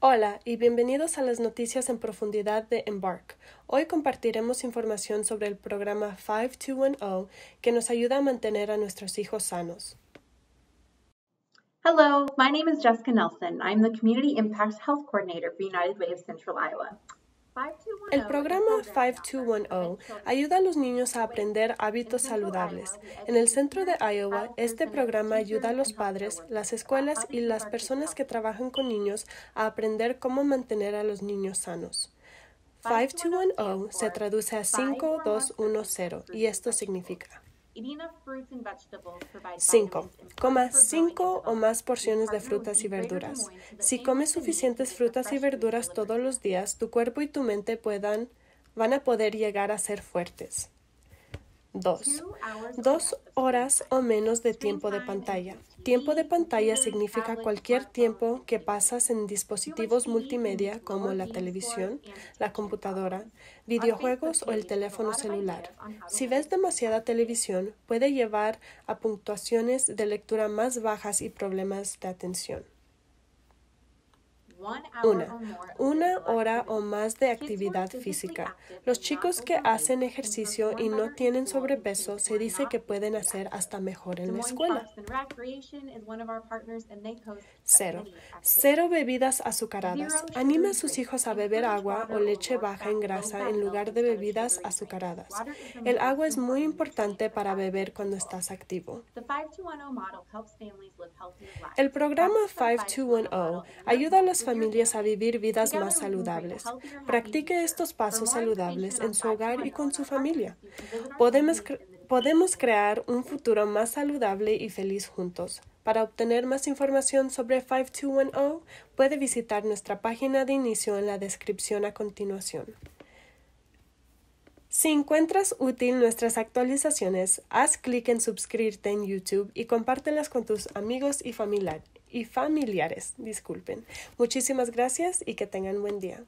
Hola y bienvenidos a las noticias en profundidad de Embark. Hoy compartiremos información sobre el programa 5210 que nos ayuda a mantener a nuestros hijos sanos. Hello, my name is Jessica Nelson. I'm the Community Impact Health Coordinator for United Way of Central Iowa. El programa 5210 ayuda a los niños a aprender hábitos saludables. En el centro de Iowa, este programa ayuda a los padres, las escuelas y las personas que trabajan con niños a aprender cómo mantener a los niños sanos. 5210 se traduce a 5210 y esto significa 5. Coma pues cinco o más porciones de frutas y verduras. Si comes suficientes frutas y verduras todos los días, tu cuerpo y tu mente puedan, van a poder llegar a ser fuertes. 2. Dos horas o menos de tiempo de pantalla. Tiempo de pantalla significa cualquier tiempo que pasas en dispositivos multimedia como la televisión, la computadora, videojuegos o el teléfono celular. Si ves demasiada televisión, puede llevar a puntuaciones de lectura más bajas y problemas de atención. Una, una hora o más de actividad física. Los chicos que hacen ejercicio y no tienen sobrepeso se dice que pueden hacer hasta mejor en la escuela. Cero. Cero bebidas azucaradas. Anima a sus hijos a beber agua o leche baja en grasa en lugar de bebidas azucaradas. El agua es muy importante para beber cuando estás activo. Oh El programa 5210 ayuda a las familias a vivir vidas más saludables. Practique estos pasos saludables en su hogar y con su familia. Podemos, podemos crear un futuro más saludable y feliz juntos. Para obtener más información sobre 5210, puede visitar nuestra página de inicio en la descripción a continuación. Si encuentras útil nuestras actualizaciones, haz clic en suscribirte en YouTube y compártelas con tus amigos y familiares y familiares. Disculpen. Muchísimas gracias y que tengan buen día.